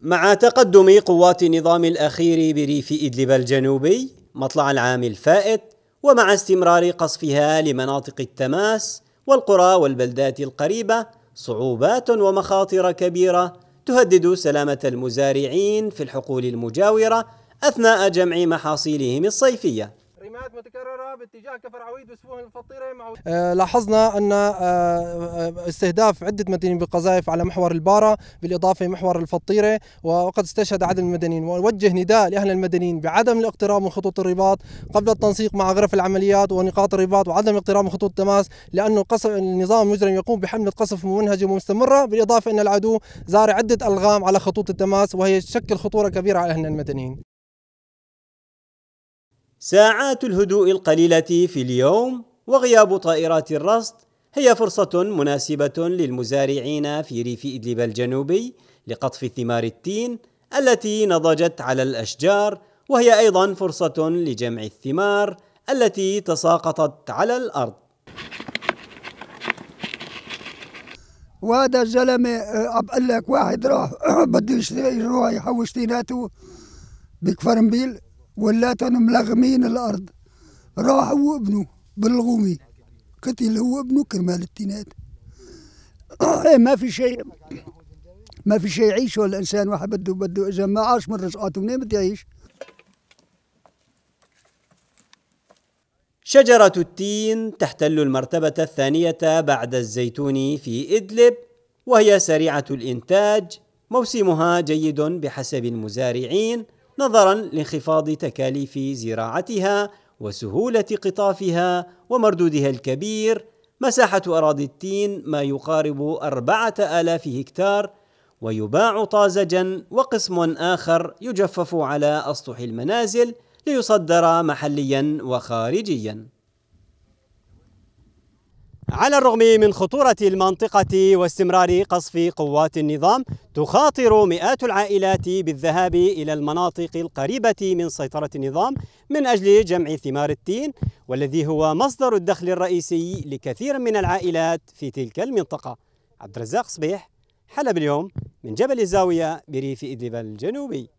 مع تقدم قوات النظام الأخير بريف إدلب الجنوبي مطلع العام الفائت ومع استمرار قصفها لمناطق التماس والقرى والبلدات القريبة صعوبات ومخاطر كبيرة تهدد سلامة المزارعين في الحقول المجاورة أثناء جمع محاصيلهم الصيفية اتجاهات متكررة باتجاه كفر عويد وسفوه الفطيرة مع آه لاحظنا أن آه, آه، استهداف عدة مدنيين بالقذائف على محور البارة بالإضافة محور الفطيرة وقد استشهد عدد المدنيين ووجه نداء لأهل المدنيين بعدم الاقتراب من خطوط الرباط قبل التنسيق مع غرف العمليات ونقاط الرباط وعدم الاقتراب من خطوط التماس لأنه القصف النظام المجرم يقوم بحملة قصف ممنهجة ومستمرة بالإضافة أن العدو زار عدة ألغام على خطوط التماس وهي تشكل خطورة كبيرة على أهلنا المدنيين ساعات الهدوء القليلة في اليوم وغياب طائرات الرصد هي فرصة مناسبة للمزارعين في ريف إدلب الجنوبي لقطف ثمار التين التي نضجت على الأشجار وهي أيضا فرصة لجمع الثمار التي تساقطت على الأرض وهذا الزلمة آه، أبقى لك واحد راح بده يشتري يروح يحوش تيناته بكفرنبيل ولاتهم ملغمين الأرض راح هو ابنه بالغومي قتل هو ابنه كرمال التينات إيه، ما في شيء ما في شيء يعيشه الانسان واحد بده بده اذا ما عاش من رزقاته منين بده يعيش؟ شجرة التين تحتل المرتبة الثانية بعد الزيتون في إدلب وهي سريعة الإنتاج موسمها جيد بحسب المزارعين نظرا لانخفاض تكاليف زراعتها وسهولة قطافها ومردودها الكبير مساحة أراضي التين ما يقارب أربعة آلاف هكتار ويباع طازجا وقسم آخر يجفف على أسطح المنازل ليصدر محليا وخارجيا على الرغم من خطورة المنطقة واستمرار قصف قوات النظام تخاطر مئات العائلات بالذهاب إلى المناطق القريبة من سيطرة النظام من أجل جمع ثمار التين والذي هو مصدر الدخل الرئيسي لكثير من العائلات في تلك المنطقة عبد الرزاق صبيح حلب اليوم من جبل الزاوية بريف إدلب الجنوبي